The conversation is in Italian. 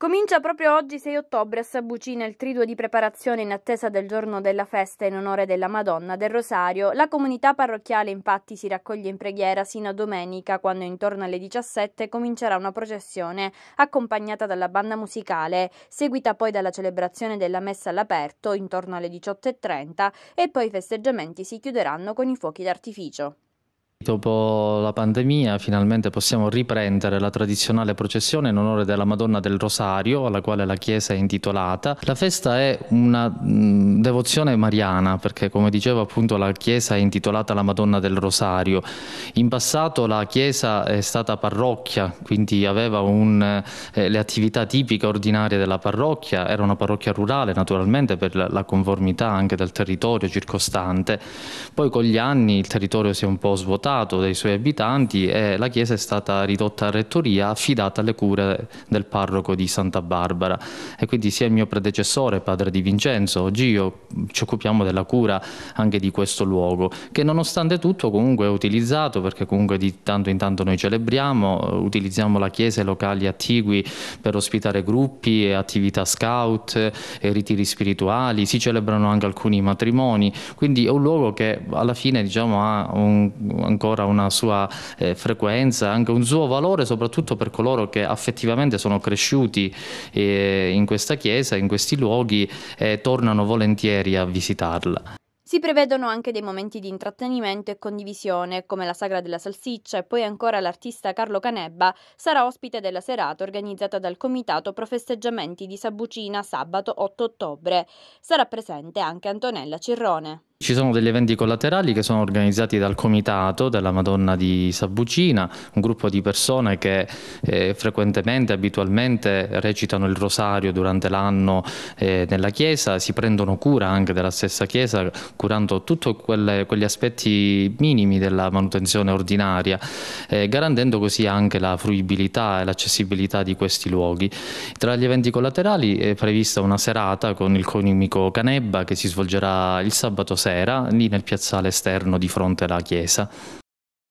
Comincia proprio oggi 6 ottobre a Sabucina il triduo di preparazione in attesa del giorno della festa in onore della Madonna del Rosario. La comunità parrocchiale infatti si raccoglie in preghiera sino a domenica quando intorno alle 17 comincerà una processione accompagnata dalla banda musicale, seguita poi dalla celebrazione della messa all'aperto intorno alle 18.30 e poi i festeggiamenti si chiuderanno con i fuochi d'artificio. Dopo la pandemia finalmente possiamo riprendere la tradizionale processione in onore della Madonna del Rosario, alla quale la Chiesa è intitolata. La festa è una devozione mariana, perché come dicevo appunto la Chiesa è intitolata alla Madonna del Rosario. In passato la Chiesa è stata parrocchia, quindi aveva un, eh, le attività tipiche ordinarie della parrocchia, era una parrocchia rurale naturalmente per la conformità anche del territorio circostante. Poi con gli anni il territorio si è un po' svuotato svuotato dei suoi abitanti e la chiesa è stata ridotta a rettoria affidata alle cure del parroco di Santa Barbara e quindi sia il mio predecessore, padre di Vincenzo, oggi io ci occupiamo della cura anche di questo luogo che nonostante tutto comunque è utilizzato perché comunque di tanto in tanto noi celebriamo, utilizziamo la chiesa e i locali attigui per ospitare gruppi e attività scout e ritiri spirituali, si celebrano anche alcuni matrimoni, quindi è un luogo che alla fine diciamo ha un, ancora una sua eh, frequenza, anche un suo valore soprattutto per coloro che affettivamente sono cresciuti eh, in questa chiesa, in questi luoghi e eh, tornano volentieri a visitarla. Si prevedono anche dei momenti di intrattenimento e condivisione, come la Sagra della Salsiccia e poi ancora l'artista Carlo Canebba sarà ospite della serata organizzata dal Comitato Pro Festeggiamenti di Sabucina sabato 8 ottobre. Sarà presente anche Antonella Cirrone. Ci sono degli eventi collaterali che sono organizzati dal Comitato della Madonna di Sabucina, un gruppo di persone che eh, frequentemente, abitualmente recitano il rosario durante l'anno eh, nella Chiesa, si prendono cura anche della stessa Chiesa, curando tutti quegli aspetti minimi della manutenzione ordinaria, eh, garantendo così anche la fruibilità e l'accessibilità di questi luoghi. Tra gli eventi collaterali è prevista una serata con il conimico Canebba che si svolgerà il sabato 6 sera, lì nel piazzale esterno di fronte alla chiesa.